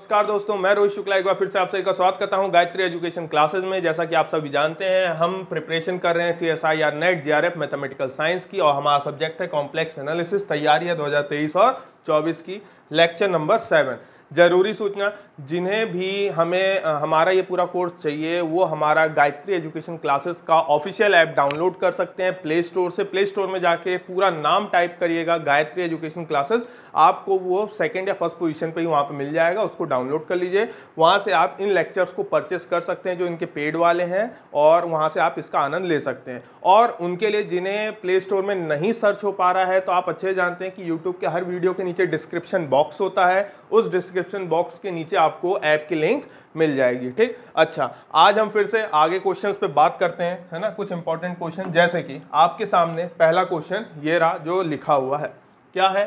नमस्कार दोस्तों मैं रोहित शुक्ला एक बार फिर से आप सभी का स्वागत करता हूं गायत्री एजुकेशन क्लासेस में जैसा कि आप सभी जानते हैं हम प्रिपरेशन कर रहे हैं C S I R NET J R F mathematical science की और हमारा सब्जेक्ट है कॉम्प्लेक्स एनालिसिस तैयारी है तेईस और 24 की लेक्चर नंबर सेवन ज़रूरी सूचना जिन्हें भी हमें हमारा ये पूरा कोर्स चाहिए वो हमारा गायत्री एजुकेशन क्लासेस का ऑफिशियल ऐप डाउनलोड कर सकते हैं प्ले स्टोर से प्ले स्टोर में जाके पूरा नाम टाइप करिएगा गायत्री एजुकेशन क्लासेस आपको वो सेकेंड या फर्स्ट पोजिशन पर ही वहाँ पर मिल जाएगा उसको डाउनलोड कर लीजिए वहाँ से आप इन लेक्चर्स को परचेस कर सकते हैं जो इनके पेड वाले हैं और वहाँ से आप इसका आनंद ले सकते हैं और उनके लिए जिन्हें प्ले स्टोर में नहीं सर्च हो पा रहा है तो आप अच्छे जानते हैं कि यूट्यूब के हर वीडियो के नीचे डिस्क्रिप्शन बॉक्स होता है उस डिस्क्रिप डिस्क्रिप्शन बॉक्स के नीचे आपको ऐप की लिंक मिल जाएगी ठीक अच्छा आज हम फिर से आगे क्वेश्चंस पे बात करते हैं है ना कुछ इंपॉर्टेंट क्वेश्चन जैसे कि आपके सामने पहला क्वेश्चन ये रहा जो लिखा हुआ है क्या है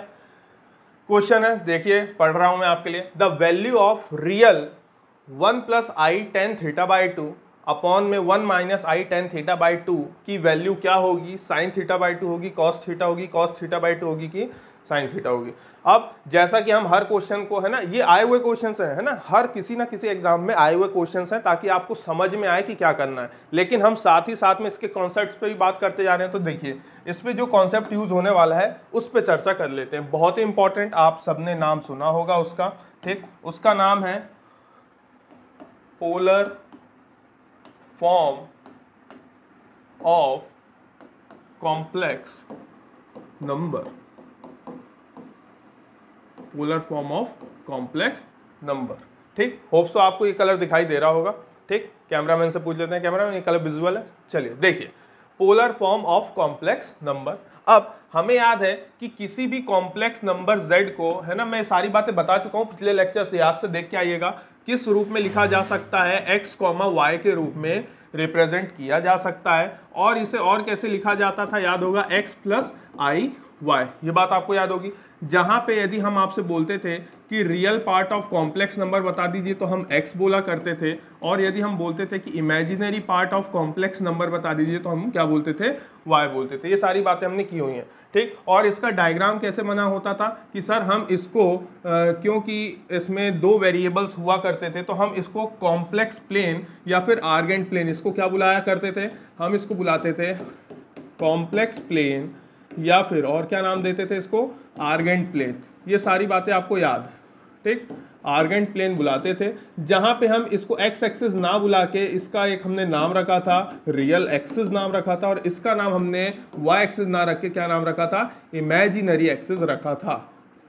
क्वेश्चन है देखिए पढ़ रहा हूं मैं आपके लिए the value of real one plus i tan theta by two upon में one minus i tan theta by two की वैल्यू क्या होगी साइन थीटा बाई टू होगी कॉस थीटा होगी कॉस थीटा बाई टू होगी कि साइन थीटा होगी अब जैसा कि हम हर क्वेश्चन को है ना ये आए हुए क्वेश्चन हैं है ना हर किसी ना किसी एग्जाम में आए हुए क्वेश्चन हैं ताकि आपको समझ में आए कि क्या करना है लेकिन हम साथ ही साथ में इसके कॉन्सेप्ट पे भी बात करते जा रहे हैं तो देखिए इस पर जो कॉन्सेप्ट यूज़ होने वाला है उस पर चर्चा कर लेते हैं बहुत ही इंपॉर्टेंट आप सबने नाम सुना होगा उसका ठीक उसका नाम है polar form of complex number polar form of complex number ठीक होप सो तो आपको ये कलर दिखाई दे रहा होगा ठीक कैमरामैन से पूछ लेते हैं कैमरामैन ये कलर विजुअल है चलिए देखिए polar form of complex number अब हमें याद है कि किसी भी कॉम्प्लेक्स नंबर z को है ना मैं सारी बातें बता चुका हूँ पिछले लेक्चर से याद से देख के आइएगा किस रूप में लिखा जा सकता है x, वाई के रूप में रिप्रेजेंट किया जा सकता है और इसे और कैसे लिखा जाता था याद होगा x प्लस आई वाई ये बात आपको याद होगी जहाँ पे यदि हम आपसे बोलते थे कि real part of complex number बता दीजिए तो हम एक्स बोला करते थे और यदि हम बोलते थे कि imaginary part of complex number बता दीजिए तो हम क्या बोलते थे वाई बोलते थे ये सारी बातें हमने की हुई हैं ठीक और इसका डायग्राम कैसे बना होता था कि सर हम इसको क्योंकि इसमें दो वेरिएबल्स हुआ करते थे तो हम इसको कॉम्प्लेक्स प्लेन या फिर आर्गेंट प्लेन इसको क्या बुलाया करते थे हम इसको बुलाते थे कॉम्प्लेक्स प्लेन या फिर और क्या नाम देते थे इसको आर्गेंट प्लेन ये सारी बातें आपको याद ठीक आर्गेंट प्लेन बुलाते थे जहाँ पे हम इसको एक्स एक्सिस ना बुला के इसका एक हमने नाम रखा था रियल एक्सिस नाम रखा था और इसका नाम हमने वाई एक्सिस ना रख के क्या नाम रखा था इमेजिनरी एक्सिस रखा था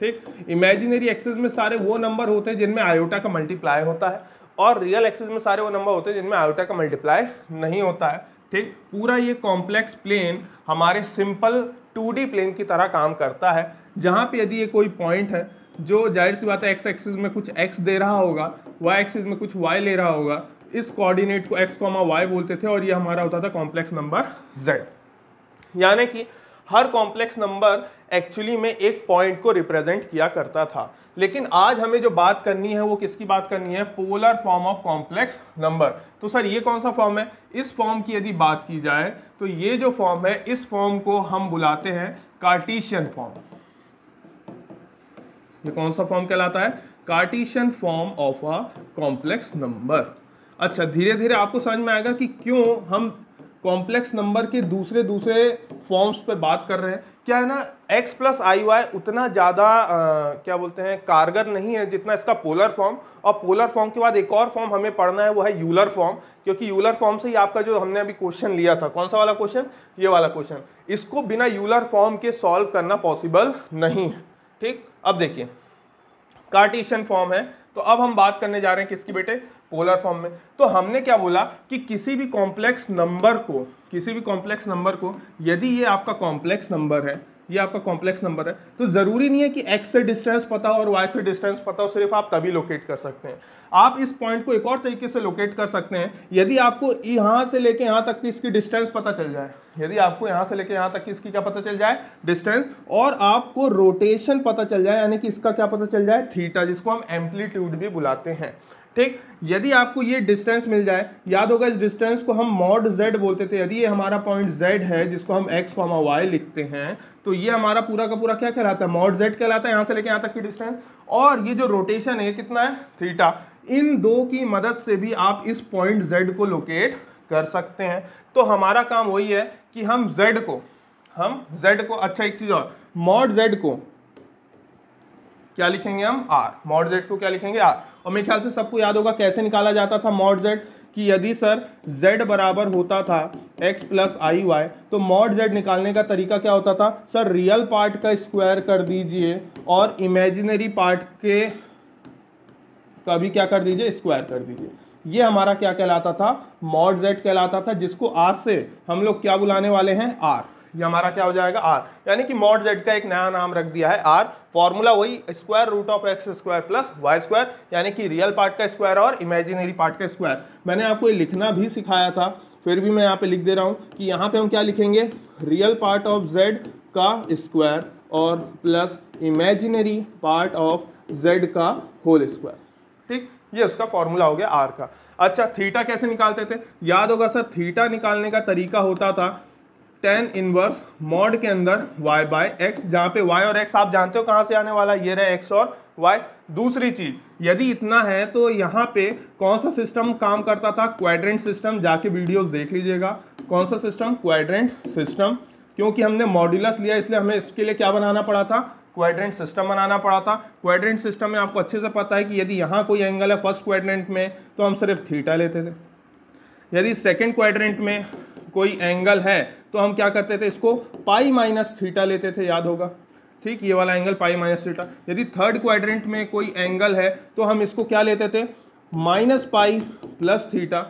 ठीक इमेजिनरी एक्सिस में सारे वो नंबर होते हैं जिनमें आयोटा का मल्टीप्लाई होता है और रियल एक्सिस में सारे वो नंबर होते हैं जिनमें आयोटा का मल्टीप्लाई नहीं होता है ठीक पूरा ये कॉम्प्लेक्स प्लेन हमारे सिंपल टू प्लेन की तरह काम करता है जहाँ पे यदि ये कोई पॉइंट है जो जाहिर सी बात है एक्स एक्सिस में कुछ एक्स दे रहा होगा वाई एक्सिस में कुछ वाई ले रहा होगा इस कोऑर्डिनेट को एक्स कॉमा वाई बोलते थे और ये हमारा होता था कॉम्प्लेक्स नंबर जेड यानी कि हर कॉम्प्लेक्स नंबर एक्चुअली में एक पॉइंट को रिप्रेजेंट किया करता था लेकिन आज हमें जो बात करनी है वो किसकी बात करनी है polar form of complex number तो सर ये कौन सा फॉर्म है इस फॉर्म की यदि बात की जाए तो ये जो फॉर्म है इस फॉर्म को हम बुलाते हैं कार्टिशियन फॉर्म ये कौन सा फॉर्म कहलाता है Cartesian form of a complex number अच्छा धीरे धीरे आपको समझ में आएगा कि क्यों हम कॉम्प्लेक्स नंबर के दूसरे दूसरे फॉर्म्स पे बात कर रहे हैं क्या है ना x प्लस आई वाई उतना ज़्यादा क्या बोलते हैं कारगर नहीं है जितना इसका पोलर फॉर्म और पोलर फॉर्म के बाद एक और फॉर्म हमें पढ़ना है वो है यूलर फॉर्म क्योंकि यूलर फॉर्म से ही आपका जो हमने अभी क्वेश्चन लिया था कौन सा वाला क्वेश्चन ये वाला क्वेश्चन इसको बिना यूलर फॉर्म के सॉल्व करना पॉसिबल नहीं है ठीक अब देखिए कार्टिशन फॉर्म है तो अब हम बात करने जा रहे हैं किसकी बेटे पोलर फॉर्म में तो हमने क्या बोला कि किसी भी कॉम्प्लेक्स नंबर को किसी भी कॉम्प्लेक्स नंबर को यदि ये आपका कॉम्प्लेक्स नंबर है ये आपका कॉम्प्लेक्स नंबर है तो ज़रूरी नहीं है कि एक्स से डिस्टेंस पता हो और वाई से डिस्टेंस पता हो सिर्फ आप तभी लोकेट कर सकते हैं आप इस पॉइंट को एक और तरीके से लोकेट कर सकते हैं यदि आपको यहां से लेके यहां तक की इसकी डिस्टेंस पता चल जाए यदि आपको यहाँ से लेके यहां तक की इसकी क्या पता चल जाए डिस्टेंस और आपको रोटेशन पता चल जाए यानी कि इसका क्या पता चल जाए थीटा जिसको हम एम्पलीट्यूड भी बुलाते हैं ठीक यदि आपको ये डिस्टेंस मिल जाए याद होगा इस डिस्टेंस को हम मॉड z बोलते थे यदि ये हमारा पॉइंट z है जिसको हम x फॉर्मा वाई लिखते हैं तो ये हमारा पूरा का पूरा क्या कहलाता है मॉड z कहलाता है यहाँ से लेके यहाँ तक की डिस्टेंस और ये जो रोटेशन है कितना है थीटा इन दो की मदद से भी आप इस पॉइंट z को लोकेट कर सकते हैं तो हमारा काम वही है कि हम z को हम z को अच्छा एक चीज़ और मॉड z को क्या लिखेंगे हम r मॉड z को क्या लिखेंगे r और मेरे ख्याल से सबको याद होगा कैसे निकाला जाता था मॉड जेड कि यदि सर z बराबर होता था x प्लस आई वाई तो मॉड z निकालने का तरीका क्या होता था सर रियल पार्ट का स्क्वायर कर दीजिए और इमेजिनरी पार्ट के का भी क्या कर दीजिए स्क्वायर कर दीजिए ये हमारा क्या कहलाता था मॉड z कहलाता था जिसको आज से हम लोग क्या बुलाने वाले हैं आर ये हमारा क्या हो जाएगा आर यानी कि मॉड जेड का एक नया नाम रख दिया है आर फॉर्मूला वही square root of x square plus y square यानी कि रियल पार्ट का स्क्वायर और इमेजिनरी पार्ट का स्क्वायर मैंने आपको ये लिखना भी सिखाया था फिर भी मैं यहाँ पे लिख दे रहा हूँ कि यहाँ पे हम क्या लिखेंगे रियल पार्ट ऑफ जेड का स्क्वायर और plus imaginary part of z का होल स्क्वायर ठीक ये उसका फॉर्मूला हो गया आर का अच्छा थीटा कैसे निकालते थे याद होगा सर थीटा निकालने का तरीका होता था टेन इनवर्स मॉड के अंदर वाई बाय एक्स जहाँ पे वाई और एक्स आप जानते हो कहाँ से आने वाला ये रहा एक्स और वाई दूसरी चीज़ यदि इतना है तो यहाँ पे कौन सा सिस्टम काम करता था क्वाड्रेंट सिस्टम जाके वीडियोस देख लीजिएगा कौन सा सिस्टम क्वाड्रेंट सिस्टम क्योंकि हमने मॉड्यूलस लिया इसलिए हमें इसके लिए क्या बनाना पड़ा था क्वाड्रेंट सिस्टम बनाना पड़ा था क्वाड्रेंट सिस्टम में आपको अच्छे से पता है कि यदि यहाँ कोई एंगल है फर्स्ट क्वाड्रेंट में तो हम सिर्फ थीटा लेते थे यदि सेकेंड क्वाड्रेंट में कोई एंगल है तो हम क्या करते थे इसको पाई माइनस थीटा लेते थे याद होगा ठीक ये वाला एंगल पाई माइनस थीटा यदि थर्ड क्वाड्रेंट में कोई एंगल है तो हम इसको क्या लेते थे माइनस पाई प्लस थीटा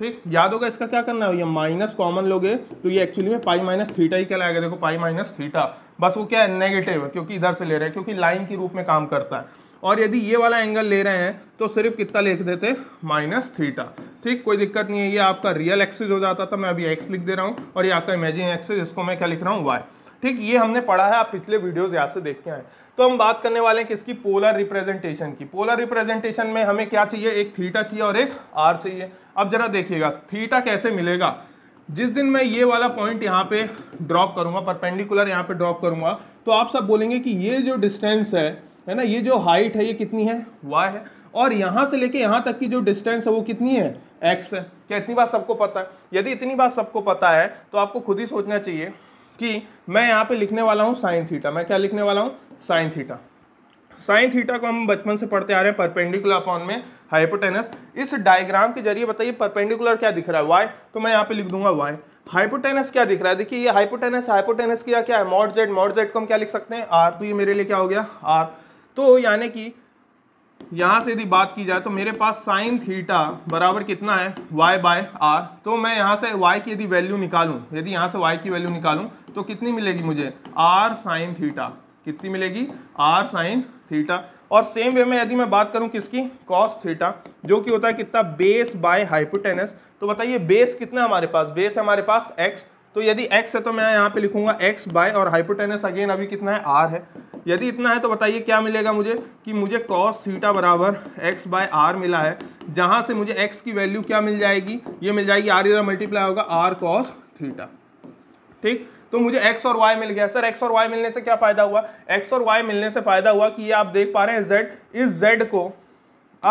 ठीक याद होगा इसका क्या करना है ये माइनस कॉमन लोगे तो ये एक्चुअली में पाई माइनस थीटा ही क्या लाएगा देखो पाई माइनस थीटा बस वो क्या है नेगेटिव है क्योंकि इधर से ले रहे हैं क्योंकि लाइन के रूप में काम करता है और यदि ये वाला एंगल ले रहे हैं तो सिर्फ कितना लिख देते माइनस थीटा ठीक कोई दिक्कत नहीं है ये आपका रियल एक्सिस हो जाता था मैं अभी एक्स लिख दे रहा हूँ और ये आपका इमेजिन एक्सिस इसको मैं क्या लिख रहा हूँ वाई ठीक ये हमने पढ़ा है आप पिछले वीडियोज यहाँ से देख के आए तो हम बात करने वाले हैं किसकी पोलर रिप्रेजेंटेशन की पोलर रिप्रेजेंटेशन में हमें क्या चाहिए एक थीटा चाहिए और एक आर चाहिए अब जरा देखिएगा थीटा कैसे मिलेगा जिस दिन मैं ये वाला पॉइंट यहाँ पे ड्रॉप करूंगा परपेंडिकुलर यहाँ पे ड्रॉप करूंगा तो आप सब बोलेंगे कि ये जो डिस्टेंस है है ना ये जो हाइट है ये कितनी है वाई है और यहाँ से लेके यहाँ तक की जो डिस्टेंस है वो कितनी है एक्स है क्या इतनी बात सबको पता है यदि इतनी बात सबको पता है तो आपको खुद ही सोचना चाहिए कि मैं यहाँ पे लिखने वाला हूँ साइन थीटा मैं क्या लिखने वाला हूँ साइन थीटा साइन थीटा को हम बचपन से पढ़ते आ रहे हैं परपेंडिकुलर अपॉन में हाइपोटेनस इस डायग्राम के जरिए बताइए परपेंडिकुलर क्या दिख रहा है वाई तो मैं यहाँ पे लिख दूंगा वाई हाइपोटेनस क्या दिख रहा है देखिए ये हाइपोटेनस हाइपोटेनस क्या क्या है मॉड जेड मॉड जेड को हम क्या लिख सकते हैं आर तो ये मेरे लिए क्या हो गया आर तो यानी कि यहाँ से यदि बात की जाए तो मेरे पास साइन थीटा बराबर कितना है y बाय आर तो मैं यहाँ से y की यदि वैल्यू निकालूँ यदि यहाँ से y की वैल्यू निकालूँ तो कितनी मिलेगी मुझे r साइन थीटा कितनी मिलेगी r साइन थीटा और सेम वे में यदि मैं बात करूँ किसकी cos थीटा जो कि होता है कितना बेस बाय हाइपोटेनस तो बताइए बेस कितना हमारे पास बेस है हमारे पास एक्स तो यदि x है तो मैं यहाँ पे लिखूंगा x बाय और हाइपोटेनस अगेन अभी कितना है r है यदि इतना है तो बताइए क्या मिलेगा मुझे कि मुझे cos थीटा बराबर x बाय आर मिला है जहाँ से मुझे x की वैल्यू क्या मिल जाएगी ये मिल जाएगी r इधर मल्टीप्लाई होगा r cos थीटा ठीक तो मुझे x और y मिल गया सर x और y मिलने से क्या फ़ायदा हुआ x और y मिलने से फ़ायदा हुआ कि ये आप देख पा रहे हैं z इस z को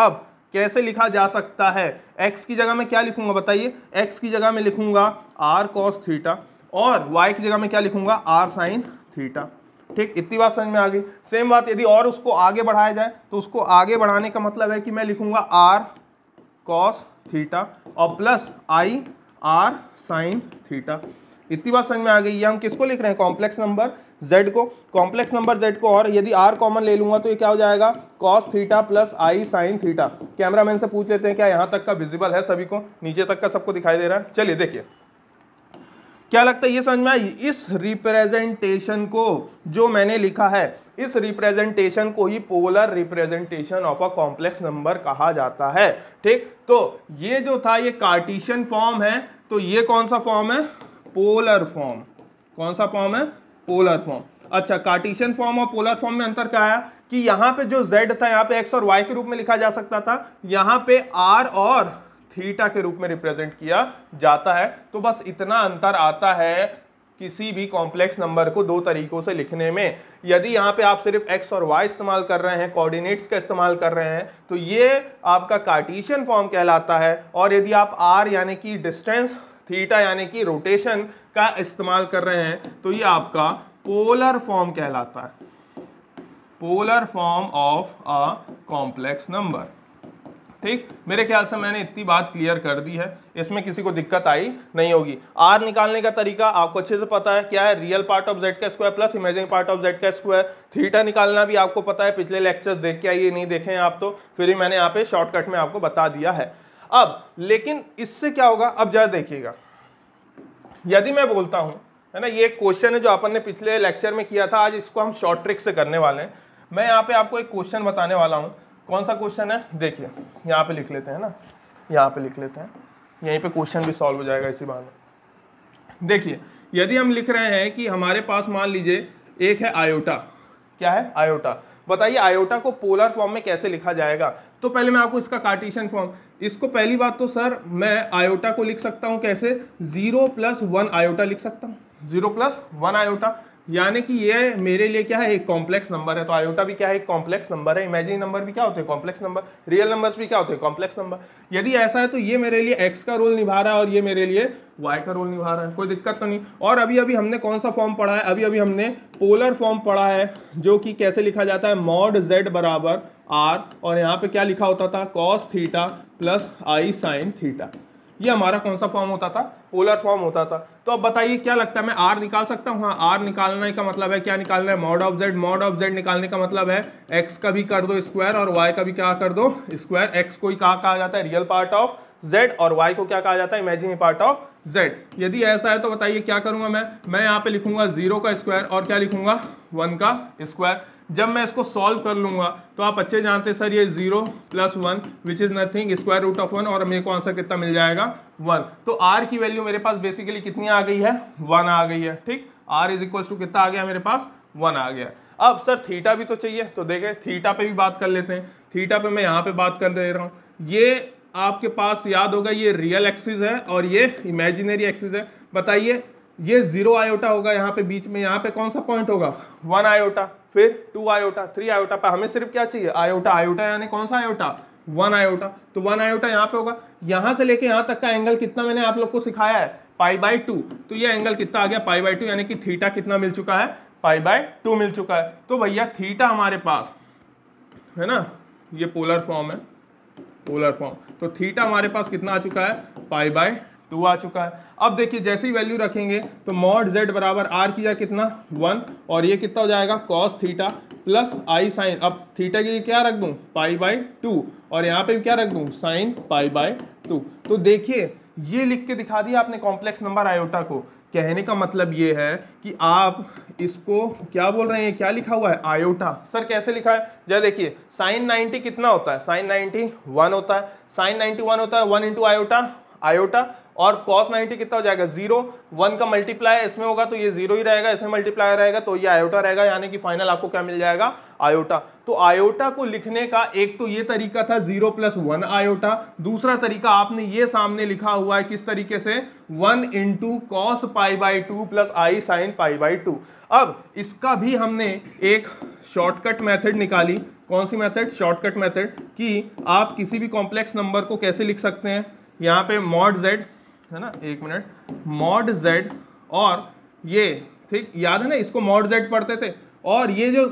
अब कैसे लिखा जा सकता है x की जगह में क्या लिखूंगा बताइए x की जगह में लिखूंगा r cos थीटा और y की जगह में क्या लिखूंगा r sin थीटा ठीक इतनी बात समझ में आ गई सेम बात यदि और उसको आगे बढ़ाया जाए तो उसको आगे बढ़ाने का मतलब है कि मैं लिखूंगा आर कॉस थीटा और plus i r sine theta इतनी बात समझ में आ गई है हम किसको लिख रहे हैं कॉम्प्लेक्स नंबर z को कॉम्प्लेक्स नंबर z को और यदि r कॉमन ले लूंगा तो ये क्या हो जाएगा cos theta plus i sine theta cameraman से पूछ लेते हैं क्या यहाँ तक का विजिबल है सभी को नीचे तक का सबको दिखाई दे रहा है चलिए देखिए क्या लगता है ये समझ में आई इस रिप्रेजेंटेशन को जो मैंने लिखा है इस रिप्रेजेंटेशन को ही polar representation of a complex number कहा जाता है ठीक तो ये जो था ये कार्टिशियन फॉर्म है तो ये कौन सा फॉर्म है पोलर फॉर्म कौन सा फॉर्म है पोलर फॉर्म अच्छा कार्टिशियन फॉर्म और पोलर फॉर्म में अंतर क्या आया कि यहां पे जो z था यहाँ पे x और y के रूप में लिखा जा सकता था यहाँ पे r और थीटा के रूप में रिप्रेजेंट किया जाता है तो बस इतना अंतर आता है किसी भी कॉम्प्लेक्स नंबर को दो तरीकों से लिखने में यदि यहाँ पे आप सिर्फ एक्स और वाई इस्तेमाल कर रहे हैं कोऑर्डिनेट्स का इस्तेमाल कर रहे हैं तो ये आपका कार्टिशियन फॉर्म कहलाता है और यदि आप आर यानी कि डिस्टेंस थीटा यानी कि रोटेशन का इस्तेमाल कर रहे हैं तो ये आपका पोलर फॉर्म कहलाता है polar form of a complex number ठीक मेरे ख्याल से मैंने इतनी बात क्लियर कर दी है इसमें किसी को दिक्कत आई नहीं होगी आर निकालने का तरीका आपको अच्छे से पता है क्या है रियल पार्ट ऑफ जेड का square plus imaging part of z का स्क्वायर थीटा निकालना भी आपको पता है पिछले लेक्चर्स देख के आइए नहीं देखे हैं आप तो फिर भी मैंने यहाँ पे शॉर्टकट में आपको बता दिया है अब लेकिन इससे क्या होगा अब जरा देखिएगा यदि मैं बोलता हूं है ना ये एक क्वेश्चन है जो अपन ने पिछले लेक्चर में किया था आज इसको हम शॉर्ट ट्रिक से करने वाले हैं मैं यहाँ पे आपको एक क्वेश्चन बताने वाला हूँ कौन सा क्वेश्चन है देखिए यहाँ पे लिख लेते हैं ना यहाँ पे लिख लेते हैं यहीं पे क्वेश्चन भी सॉल्व हो जाएगा इसी में देखिए यदि हम लिख रहे हैं कि हमारे पास मान लीजिए एक है आयोटा क्या है आयोटा बताइए आयोटा को पोलर फॉर्म में कैसे लिखा जाएगा तो पहले मैं आपको इसका कार्टिशियन फॉर्म इसको पहली बात तो सर मैं आयोटा को लिख सकता हूँ कैसे जीरो प्लस वन आयोटा लिख सकता हूँ जीरो प्लस वन आयोटा यानी कि ये मेरे लिए क्या है एक कॉम्प्लेक्स नंबर है तो आयोटा भी क्या है एक कॉम्प्लेक्स नंबर है इमेजिनरी नंबर भी क्या होते हैं कॉम्प्लेक्स नंबर रियल नंबर्स भी क्या होते हैं कॉम्प्लेक्स नंबर यदि ऐसा है तो ये मेरे लिए एक्स का रोल निभा रहा है और ये मेरे लिए वाई का रोल निभा रहा है कोई दिक्कत तो नहीं और अभी अभी हमने कौन सा फॉर्म पढ़ा है अभी अभी हमने पोलर फॉर्म पढ़ा है जो कि कैसे लिखा जाता है मॉड जेड बराबर आर और यहाँ पे क्या लिखा होता था cos theta plus i sine theta ये हमारा कौन सा फॉर्म होता था पोलर फॉर्म होता था तो अब बताइए क्या लगता है मैं आर निकाल सकता हूँ हाँ आर निकालने का मतलब है क्या निकालना है mod of z mod of z निकालने का मतलब है एक्स का भी कर दो स्क्वायर और वाई का भी क्या कर दो स्क्वायर एक्स को ही कहा जाता है रियल पार्ट ऑफ जेड और वाई को क्या कहा जाता है इमेजिनरी पार्ट ऑफ जेड यदि ऐसा है तो बताइए क्या करूंगा मैं मैं यहाँ पे लिखूंगा जीरो का स्क्वायर और क्या लिखूंगा वन का स्क्वायर जब मैं इसको सॉल्व कर लूंगा तो आप अच्छे जानते हैं सर ये zero plus one which is nothing square root of one और मेरे को आंसर कितना मिल जाएगा वन तो आर की वैल्यू मेरे पास बेसिकली कितनी आ गई है वन आ गई है ठीक आर इज इक्वल टू कितना आ गया मेरे पास वन आ गया अब सर थीटा भी तो चाहिए तो देखें थीटा पे भी बात कर लेते हैं थीटा पे मैं यहाँ पे बात कर दे रहा हूँ ये आपके पास याद होगा ये रियल एक्सिस है और ये इमेजिनरी एक्सिस है बताइए ये जीरो आयोटा होगा यहाँ पे बीच में यहाँ पे कौन सा पॉइंट होगा वन आयोटा फिर टू आयोटा थ्री आयोटा पर हमें सिर्फ क्या चाहिए आयोटा आयोटा यानी कौन सा आयोटा वन आयोटा तो वन आयोटा यहाँ पे होगा यहाँ से लेके यहाँ तक का एंगल कितना मैंने आप लोग को सिखाया है पाई बाई टू तो ये एंगल कितना आ गया पाई बाई टू यानी कि थीटा कितना मिल चुका है पाई बाय टू मिल चुका है तो भैया थीटा हमारे पास है ना ये पोलर फॉर्म है पोलर फॉर्म तो थीटा हमारे पास कितना आ चुका है पाई बाय टू आ चुका है अब देखिए जैसे ही वैल्यू रखेंगे तो मॉड जेड बराबर आर किया कितना वन और ये कितना हो जाएगा cos theta plus i sine अब थीटा के लिए क्या रख दूँ पाई बाय टू और यहाँ पे भी क्या रख दूँ साइन पाई बाय टू तो देखिए ये लिख के दिखा दिया आपने कॉम्प्लेक्स नंबर आयोटा को कहने का मतलब ये है कि आप इसको क्या बोल रहे हैं क्या लिखा हुआ है आयोटा सर कैसे लिखा है जरा देखिए साइन 90 कितना होता है साइन 90 वन होता है साइन 91 होता है वन इंटू आयोटा आयोटा और कॉस 90 कितना हो जाएगा जीरो वन का मल्टीप्लाई इसमें होगा तो ये जीरो ही रहेगा इसमें मल्टीप्लाई रहेगा तो ये आयोटा रहेगा यानी कि फाइनल आपको क्या मिल जाएगा आयोटा तो आयोटा को लिखने का एक तो ये तरीका था जीरो प्लस वन आयोटा दूसरा तरीका आपने ये सामने लिखा हुआ है किस तरीके से one into cos pi by two plus i sine pi by two अब इसका भी हमने एक शॉर्टकट मेथड निकाली कौन सी मेथड शॉर्टकट मेथड कि आप किसी भी कॉम्प्लेक्स नंबर को कैसे लिख सकते हैं यहाँ पे मॉड जेड है ना एक मिनट मॉड जेड और ये ठीक याद है ना इसको मॉड जेड पढ़ते थे और ये जो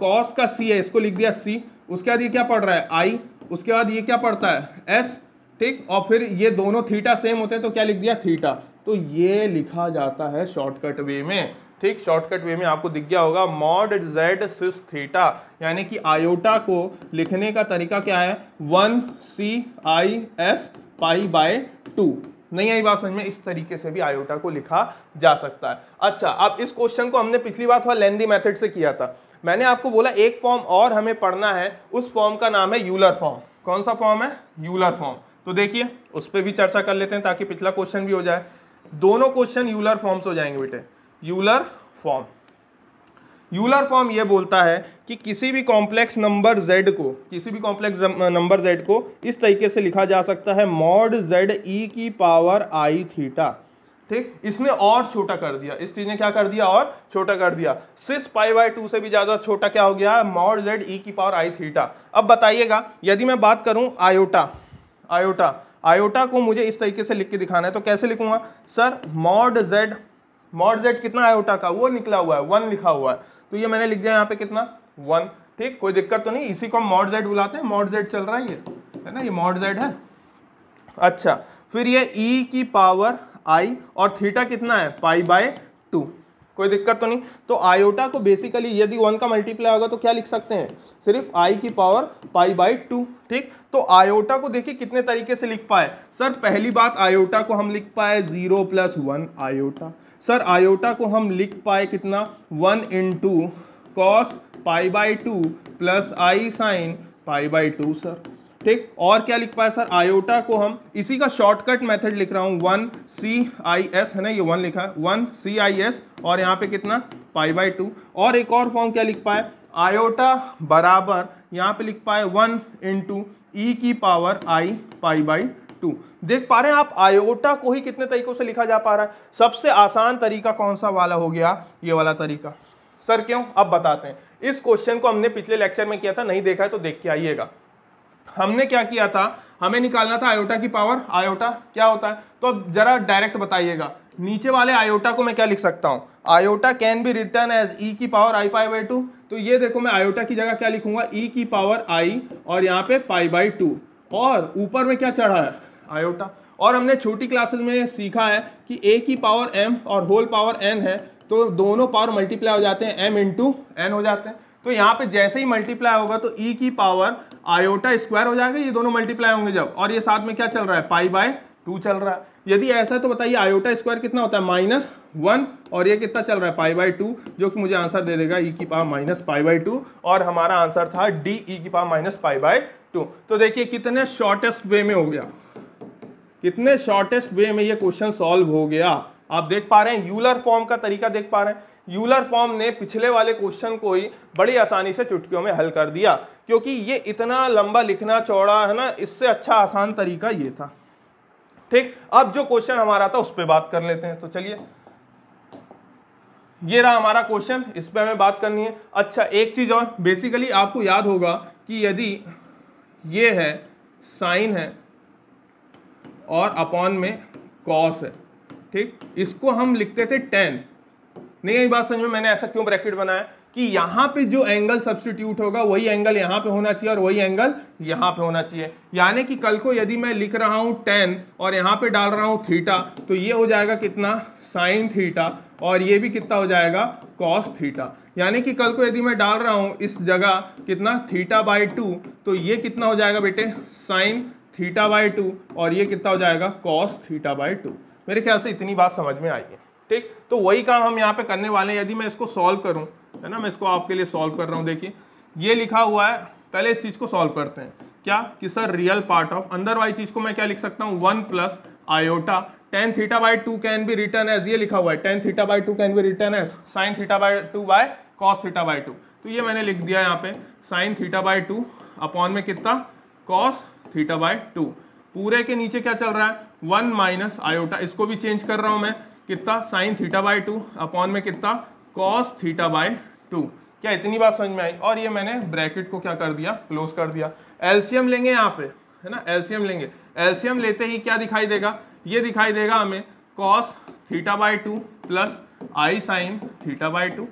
कॉस का सी है इसको लिख दिया सी उसके बाद ये क्या पढ़ रहा है आई उसके बाद ये क्या पढ़ता है एस ठीक और फिर ये दोनों थीटा सेम होते हैं तो क्या लिख दिया थीटा तो ये लिखा जाता है शॉर्टकट वे में ठीक शॉर्टकट वे में आपको दिख गया होगा मॉड जेड सिस थीटा यानी कि आयोटा को लिखने का तरीका क्या है one C I S pi by two नहीं आई बात समझ में इस तरीके से भी आयोटा को लिखा जा सकता है अच्छा अब इस क्वेश्चन को हमने पिछली बार थोड़ा लेंदी मेथड से किया था मैंने आपको बोला एक फॉर्म और हमें पढ़ना है उस फॉर्म का नाम है यूलर फॉर्म कौन सा फॉर्म है यूलर फॉर्म तो देखिए उस पर भी चर्चा कर लेते हैं ताकि पिछला क्वेश्चन भी हो जाए दोनों क्वेश्चन यूलर फॉर्म्स हो जाएंगे बेटे यूलर फॉर्म यूलर फॉर्म ये बोलता है कि किसी भी कॉम्प्लेक्स नंबर z को किसी भी कॉम्प्लेक्स नंबर z को इस तरीके से लिखा जा सकता है मॉड z e की पावर आई थीटा ठीक इसने और छोटा कर दिया इस चीज़ ने क्या कर दिया और छोटा कर दिया सिस पाई बाय टू से भी ज़्यादा छोटा क्या हो गया मॉड जेड ई की पावर आई थीटा अब बताइएगा यदि मैं बात करूं आयोटा आयोटा आयोटा को मुझे इस तरीके से लिख के दिखाना है तो कैसे लिखूंगा sir mod z mod z कितना आयोटा का वो निकला हुआ है वन लिखा हुआ है तो ये मैंने लिख दिया यहाँ पे कितना वन ठीक कोई दिक्कत तो नहीं इसी को हम मॉड जेड बुलाते हैं मॉड जेड चल रहा है ये है ना ये मॉड जेड है अच्छा फिर ये ई e की पावर आई और थीटा कितना है पाई बाय टू कोई दिक्कत तो नहीं तो आयोटा को बेसिकली यदि वन का मल्टीप्लाई होगा तो क्या लिख सकते हैं सिर्फ आई की पावर पाई बाई टू ठीक तो आयोटा को देखिए कितने तरीके से लिख पाए सर पहली बात आयोटा को हम लिख पाए zero plus one iota sir iota को हम लिख पाए कितना one into cos pi by two plus i sine pi by two sir ठीक और क्या लिख पाए सर आयोटा को हम इसी का शॉर्टकट मेथड लिख रहा हूँ वन सी आई एस है ना ये वन लिखा है वन सी आई एस और यहाँ पे कितना पाई बाई टू और एक और फॉर्म क्या लिख पाए आयोटा बराबर यहाँ पे लिख पाए वन इंटू ई e की power i pi by two देख पा रहे हैं आप आयोटा को ही कितने तरीकों से लिखा जा पा रहा है सबसे आसान तरीका कौन सा वाला हो गया ये वाला तरीका सर क्यों अब बताते हैं इस क्वेश्चन को हमने पिछले लेक्चर में किया था नहीं देखा है तो देख के आइएगा हमने क्या किया था हमें निकालना था आयोटा की पावर आयोटा क्या होता है तो अब जरा डायरेक्ट बताइएगा नीचे वाले आयोटा को मैं क्या लिख सकता हूँ iota can be written as e की power i pi by two तो ये देखो मैं आयोटा की जगह क्या लिखूंगा ई e की पावर आई और यहाँ पे पाई बाई टू और ऊपर में क्या चढ़ा है आयोटा और हमने छोटी क्लासेस में सीखा है कि ए की पावर एम और होल पावर एन है तो दोनों पावर मल्टीप्लाई हो जाते हैं एम इंटू एन हो जाते हैं तो यहाँ पे जैसे ही मल्टीप्लाई होगा तो ई e की पावर आयोटा स्क्वायर हो जाएगा ये दोनों मल्टीप्लाई होंगे जब और ये साथ में क्या चल रहा है पाई बाय टू चल रहा है यदि ऐसा है तो बताइए आयोटा स्क्वायर कितना होता है माइनस वन और ये कितना चल रहा है पाई बाय टू जो कि मुझे आंसर दे देगा ई e की power minus pi by two और हमारा आंसर था डी ई e की power minus pi by two तो देखिए कितने शॉर्टेस्ट वे में हो गया कितने शॉर्टेस्ट वे में ये क्वेश्चन सॉल्व हो गया आप देख पा रहे हैं यूलर फॉर्म का तरीका देख पा रहे हैं यूलर फॉर्म ने पिछले वाले क्वेश्चन को ही बड़ी आसानी से चुटकियों में हल कर दिया क्योंकि ये इतना लंबा लिखना चौड़ा है ना इससे अच्छा आसान तरीका ये था ठीक अब जो क्वेश्चन हमारा था उस पर बात कर लेते हैं तो चलिए ये रहा हमारा क्वेश्चन इस पर हमें बात करनी है अच्छा एक चीज़ और बेसिकली आपको याद होगा कि यदि ये है साइन है और अपॉन में कॉस है ठीक इसको हम लिखते थे टेन नहीं आई बात समझ में मैंने ऐसा क्यों ब्रैकेट बनाया कि यहां पे जो एंगल सब्सटीट्यूट होगा वही एंगल यहां पे होना चाहिए और वही एंगल यहां पे होना चाहिए यानी कि कल को यदि मैं लिख रहा हूं टेन और यहां पे डाल रहा हूं थीटा तो ये हो जाएगा कितना साइन थीटा और ये भी कितना हो जाएगा कॉस थीटा यानी कि कल को यदि मैं डाल रहा हूँ इस जगह कितना थीटा बाई टू तो ये कितना हो जाएगा बेटे साइन थीटा बाई टू और ये कितना हो जाएगा कॉस थीटा बाई टू मेरे ख्याल से इतनी बात समझ में आई है ठीक तो वही काम हम यहाँ पे करने वाले हैं यदि मैं इसको सॉल्व करूँ है ना मैं इसको आपके लिए सॉल्व कर रहा हूँ देखिए ये लिखा हुआ है पहले इस चीज़ को सॉल्व करते हैं क्या कि सर रियल पार्ट ऑफ अंदर वाली चीज़ को मैं क्या लिख सकता हूँ one plus iota tan theta by two can be written as ये लिखा हुआ है tan theta by two can be written as sine theta by two by cos theta by two तो ये मैंने लिख दिया यहाँ पे sine theta by two upon में कितना कॉस थीटा बाई टू पूरे के नीचे क्या चल रहा है वन माइनस आयोटा इसको भी चेंज कर रहा हूँ मैं कितना sine theta by two upon में कितना कॉस थीटा बाई टू क्या इतनी बात समझ में आई और ये मैंने ब्रैकेट को क्या कर दिया क्लोज कर दिया एल्सियम लेंगे यहाँ पे है ना एल्सियम लेंगे एल्सियम लेते ही क्या दिखाई देगा ये दिखाई देगा हमें cos theta by two plus i sine theta by two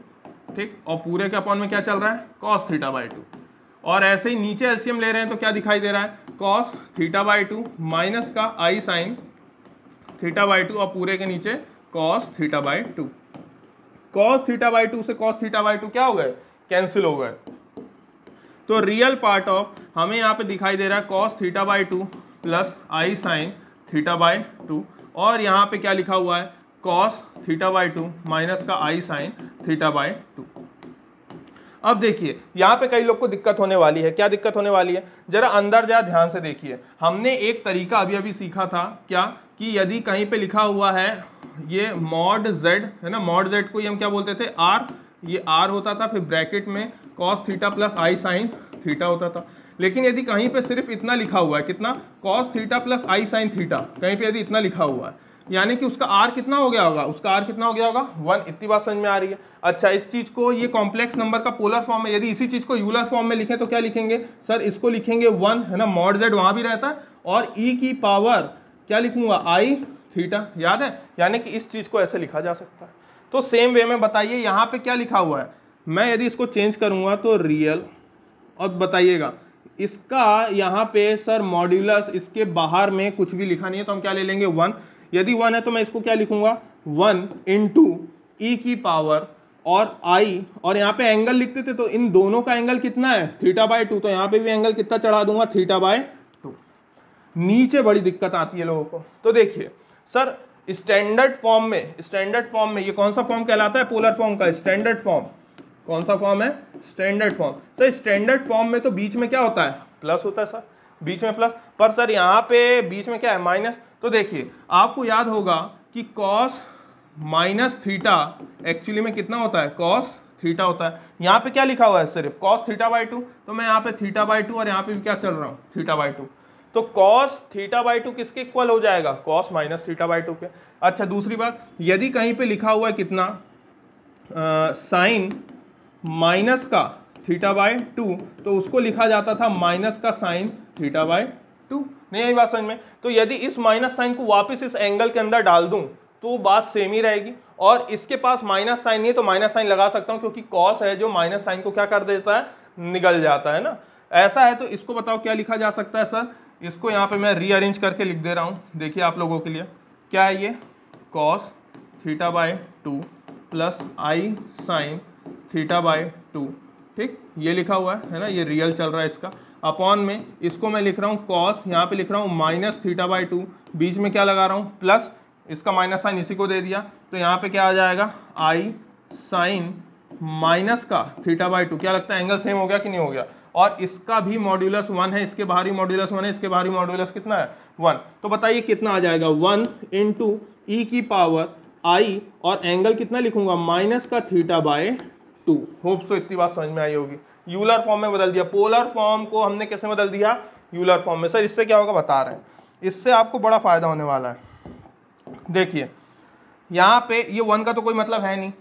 ठीक और पूरे के अपॉन में क्या चल रहा है कॉस थीटा बाई टू और ऐसे ही नीचे एलसीएम ले रहे हैं तो क्या दिखाई दे रहा है cos theta by two minus का i sine theta by two और पूरे के नीचे cos theta by two cos theta by two से कॉस थीटा बाई टू क्या हो गए कैंसिल हो गए तो रियल पार्ट ऑफ हमें यहाँ पे दिखाई दे रहा है cos theta by two plus i sine theta by two और यहाँ पे क्या लिखा हुआ है cos theta by two minus का i sine theta by two अब देखिए यहाँ पे कई लोग को दिक्कत होने वाली है क्या दिक्कत होने वाली है जरा अंदर जा ध्यान से देखिए हमने एक तरीका अभी अभी सीखा था क्या कि यदि कहीं पे लिखा हुआ है ये मॉड जेड है ना मॉड जेड को ही हम क्या बोलते थे आर ये आर होता था फिर ब्रैकेट में cos theta plus i sine theta होता था लेकिन यदि कहीं पे सिर्फ इतना लिखा हुआ है कितना cos theta plus i sine theta कहीं पे यदि इतना लिखा हुआ है यानी कि उसका आर कितना हो गया होगा उसका आर कितना हो गया होगा वन इतनी बात समझ में आ रही है अच्छा इस चीज़ को ये कॉम्प्लेक्स नंबर का पोलर फॉर्म है यदि इसी चीज़ को यूलर फॉर्म में लिखें तो क्या लिखेंगे सर इसको लिखेंगे वन है ना मॉड जेड वहां भी रहता है और ई e की पावर क्या लिखूंगा आई थीटा याद है यानी कि इस चीज़ को ऐसे लिखा जा सकता है तो सेम वे में बताइए यहाँ पे क्या लिखा हुआ है मैं यदि इसको चेंज करूँगा तो रियल और बताइएगा इसका यहाँ पे सर मॉड्यूलस इसके बाहर में कुछ भी लिखा नहीं है तो हम क्या ले लेंगे वन यदि वन है तो मैं इसको क्या लिखूंगा वन इन टू ई की पावर और आई और यहाँ पे एंगल लिखते थे तो इन दोनों का एंगल कितना है थीटा बाय टू तो यहाँ पे भी एंगल कितना चढ़ा दूंगा थीटा बाय टू नीचे बड़ी दिक्कत आती है लोगों को तो देखिए सर स्टैंडर्ड फॉर्म में स्टैंडर्ड फॉर्म में ये कौन सा फॉर्म कहलाता है पोलर फॉर्म का स्टैंडर्ड फॉर्म कौन सा फॉर्म है standard form sir standard form में तो बीच में क्या होता है प्लस होता है सर बीच में प्लस पर सर यहाँ पे बीच में क्या है माइनस तो देखिए आपको याद होगा कि कॉस माइनस थीटा एक्चुअली में कितना होता है कॉस थीटा होता है यहाँ पे क्या लिखा हुआ है सिर्फ कॉस थीटा बाई टू तो मैं यहाँ पे थीटा बाई टू और यहाँ पे भी क्या चल रहा हूँ थीटा बाई टू तो कॉस थीटा बाई टू किसके इक्वल हो जाएगा cos minus theta by two के अच्छा दूसरी बात यदि कहीं पे लिखा हुआ है कितना साइन माइनस का थीटा बाय टू तो उसको लिखा जाता था माइनस का साइन थीटा बाय टू नहीं आई बात समझ में तो यदि इस माइनस साइन को वापस इस एंगल के अंदर डाल दूं तो बात सेम ही रहेगी और इसके पास माइनस साइन नहीं है तो माइनस साइन लगा सकता हूँ क्योंकि कॉस है जो माइनस साइन को क्या कर देता है निगल जाता है ना ऐसा है तो इसको बताओ क्या लिखा जा सकता है सर इसको यहाँ पे मैं रीअरेंज करके लिख दे रहा हूँ देखिए आप लोगों के लिए क्या है ये cos theta by two plus i sine theta by two ठीक ये लिखा हुआ है है ना ये रियल चल रहा है इसका अपॉन में इसको मैं लिख रहा हूँ कॉस यहाँ पे लिख रहा हूँ माइनस थीटा बाई टू बीच में क्या लगा रहा हूँ प्लस इसका माइनस साइन इसी को दे दिया तो यहाँ पे क्या आ जाएगा आई साइन माइनस का थीटा बाई टू क्या लगता है एंगल सेम हो गया कि नहीं हो गया और इसका भी मॉड्यूलस वन है इसके बाहरी मॉड्यूलस वन है इसके बाहरी मॉड्यूलस कितना है वन तो बताइए कितना आ जाएगा वन इन टू ई की पावर आई और एंगल कितना लिखूंगा माइनस का theta by two hope so इतनी बात समझ में आई होगी यूलर फॉर्म में बदल दिया पोलर फॉर्म को हमने कैसे बदल दिया यूलर फॉर्म में सर इससे क्या होगा बता रहे हैं इससे आपको बड़ा फायदा होने वाला है देखिए यहाँ पे ये वन का तो कोई मतलब है नहीं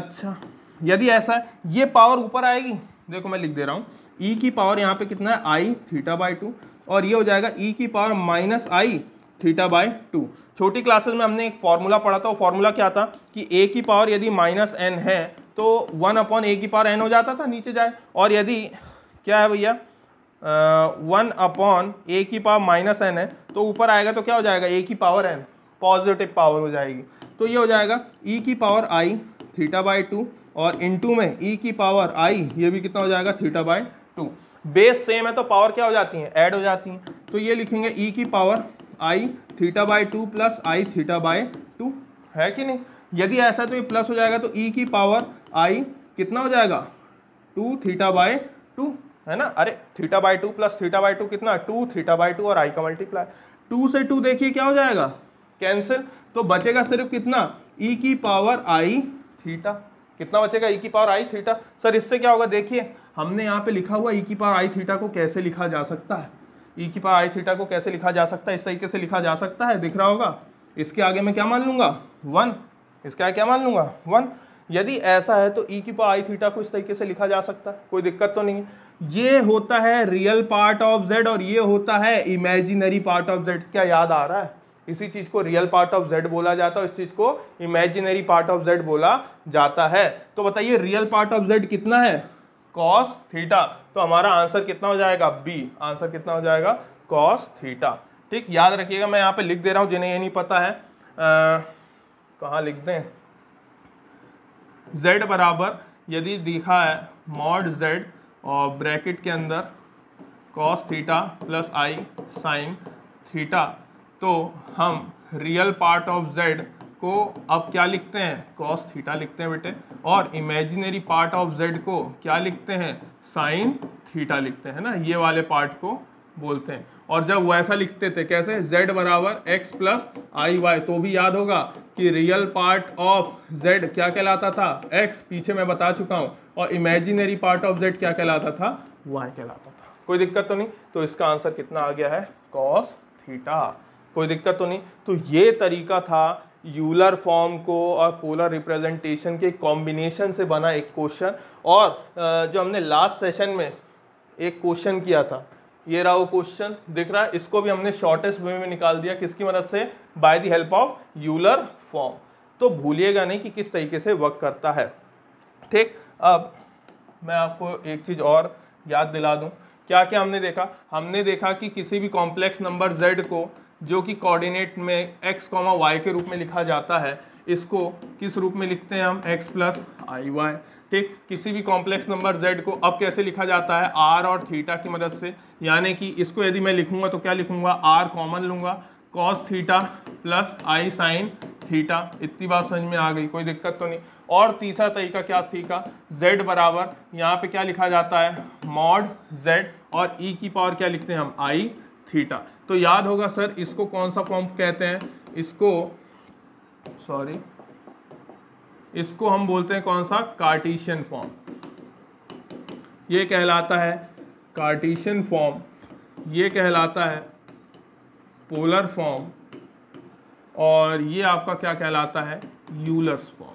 अच्छा यदि ऐसा है ये पावर ऊपर आएगी देखो मैं लिख दे रहा हूँ ई e की पावर यहाँ पे कितना है आई थीटा बाई टू और ये हो जाएगा ई e की power minus i theta by two छोटी क्लासेस में हमने एक फार्मूला पढ़ा था वो फार्मूला क्या था कि ए की पावर यदि माइनस एन है तो वन अपॉन ए की पावर एन हो जाता था नीचे जाए और यदि क्या है भैया वन अपॉन ए की पावर माइनस एन है तो ऊपर आएगा तो क्या हो जाएगा ए की पावर एन पॉजिटिव पावर हो जाएगी तो ये हो जाएगा ई e की power i theta by two और इनटू में ई e की पावर आई ये भी कितना हो जाएगा theta by two base same है तो पावर क्या हो जाती है ऐड हो जाती हैं तो ये लिखेंगे ई e की power i theta by two plus i theta by two है कि नहीं यदि ऐसा है तो ये प्लस हो जाएगा तो ई e की पावर आई कितना हो जाएगा टू थीटा बाय टू है ना अरे theta by two plus theta by two कितना टू थीटा बाय टू और आई का मल्टीप्लाई टू से टू देखिए क्या हो जाएगा कैंसिल तो बचेगा सिर्फ कितना ई e की पावर आई थीटा कितना बचेगा ई e की पावर आई थीटा सर इससे क्या होगा देखिए हमने यहाँ पे लिखा हुआ ई की पावर आई थीटा को कैसे लिखा जा सकता है ई की पावर आई थीटा को कैसे लिखा जा सकता है इस तरीके से लिखा जा सकता है दिख रहा होगा इसके आगे मैं क्या मान लूंगा वन इसका क्या मान लूंगा वन यदि ऐसा है तो ई e की पावर आई थीटा को इस तरीके से लिखा जा सकता है कोई दिक्कत तो नहीं है ये होता है रियल पार्ट ऑफ जेड और ये होता है इमेजिनरी पार्ट ऑफ जेड क्या याद आ रहा है इसी चीज़ को रियल पार्ट ऑफ जेड बोला जाता है इस चीज़ को इमेजिनरी पार्ट ऑफ जेड बोला जाता है तो बताइए रियल पार्ट ऑफ जेड कितना है कॉस थीटा तो हमारा आंसर कितना हो जाएगा बी आंसर कितना हो जाएगा कॉस थीटा ठीक याद रखिएगा मैं यहाँ पे लिख दे रहा हूँ जिन्हें ये नहीं पता है आ, कहाँ लिख दें z बराबर यदि दिखा है मॉड z और ब्रैकेट के अंदर cos theta plus i sine theta तो हम रियल पार्ट ऑफ z को अब क्या लिखते हैं cos थीटा लिखते हैं बेटे और इमेजिनरी पार्ट ऑफ z को क्या लिखते हैं साइन थीटा लिखते हैं ना ये वाले पार्ट को बोलते हैं और जब वैसा लिखते थे कैसे z बराबर एक्स प्लस आई वाई तो भी याद होगा कि रियल पार्ट ऑफ z क्या कहलाता था x पीछे मैं बता चुका हूँ और इमेजिनरी पार्ट ऑफ z क्या कहलाता था y कहलाता था कोई दिक्कत तो नहीं तो इसका आंसर कितना आ गया है कॉस थीटा कोई दिक्कत तो नहीं तो ये तरीका था यूलर फॉर्म को और पोलर रिप्रेजेंटेशन के कॉम्बिनेशन से बना एक क्वेश्चन और जो हमने लास्ट सेशन में एक क्वेश्चन किया था ये रहा वो क्वेश्चन दिख रहा है इसको भी हमने शॉर्टेस्ट वे में निकाल दिया किसकी मदद से by the help of Euler form तो भूलिएगा नहीं कि किस तरीके से वर्क करता है ठीक अब मैं आपको एक चीज़ और याद दिला दूं क्या क्या हमने देखा हमने देखा कि किसी भी कॉम्प्लेक्स नंबर जेड को जो कि कोऑर्डिनेट में एक्स कॉमा वाई के रूप में लिखा जाता है इसको किस रूप में लिखते हैं हम एक्स प्लस आई वाई ठीक किसी भी कॉम्प्लेक्स नंबर z को अब कैसे लिखा जाता है r और थीटा की मदद से यानी कि इसको यदि मैं लिखूंगा तो क्या लिखूंगा r कॉमन लूंगा cos theta plus i sine theta इतनी बात समझ में आ गई कोई दिक्कत तो नहीं और तीसरा तरीका क्या थीका z बराबर यहाँ पे क्या लिखा जाता है मॉड z और e की पावर क्या लिखते हैं हम आई थीटा तो याद होगा सर इसको कौन सा फॉर्म कहते हैं इसको सॉरी इसको हम बोलते हैं कौन सा कार्टिशियन फॉर्म ये कहलाता है कार्टिशियन फॉर्म ये कहलाता है पोलर फॉर्म और ये आपका क्या कहलाता है यूलर्स फॉर्म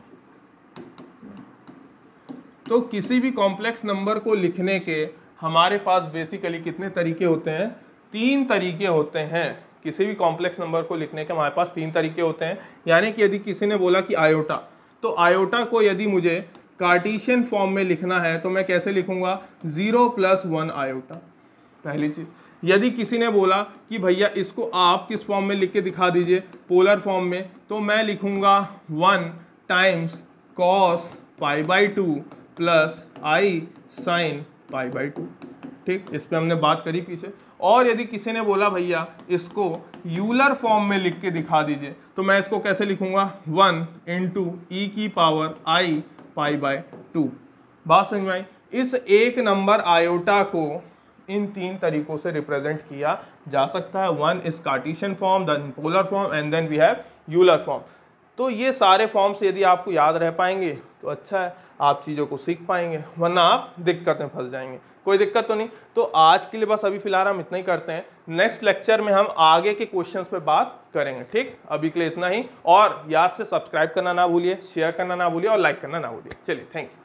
तो किसी भी कॉम्प्लेक्स नंबर को लिखने के हमारे पास बेसिकली कितने तरीके होते हैं तीन तरीके होते हैं किसी भी कॉम्प्लेक्स नंबर को लिखने के हमारे पास तीन तरीके होते हैं यानी कि यदि किसी ने बोला कि आयोटा तो आयोटा को यदि मुझे कार्टिशियन फॉर्म में लिखना है तो मैं कैसे लिखूंगा ज़ीरो प्लस वन आयोटा पहली चीज़ यदि किसी ने बोला कि भैया इसको आप किस फॉर्म में लिख के दिखा दीजिए पोलर फॉर्म में तो मैं लिखूँगा one times cos pi by two plus i sine pi by two ठीक इस पर हमने बात करी पीछे और यदि किसी ने बोला भैया इसको यूलर फॉर्म में लिख के दिखा दीजिए तो मैं इसको कैसे लिखूंगा वन इन टू ई की power i pi by two बात समझ में आई इस एक नंबर आयोटा को इन तीन तरीकों से रिप्रेजेंट किया जा सकता है one is Cartesian form then polar form and then we have Euler form तो ये सारे फॉर्म्स यदि आपको याद रह पाएंगे तो अच्छा है आप चीज़ों को सीख पाएंगे वरना आप दिक्कत में फंस जाएंगे कोई दिक्कत तो नहीं तो आज के लिए बस अभी फिलहाल हम इतना ही करते हैं नेक्स्ट लेक्चर में हम आगे के क्वेश्चंस पे बात करेंगे ठीक अभी के लिए इतना ही और याद से सब्सक्राइब करना ना भूलिए शेयर करना ना भूलिए और लाइक करना ना भूलिए चलिए थैंक यू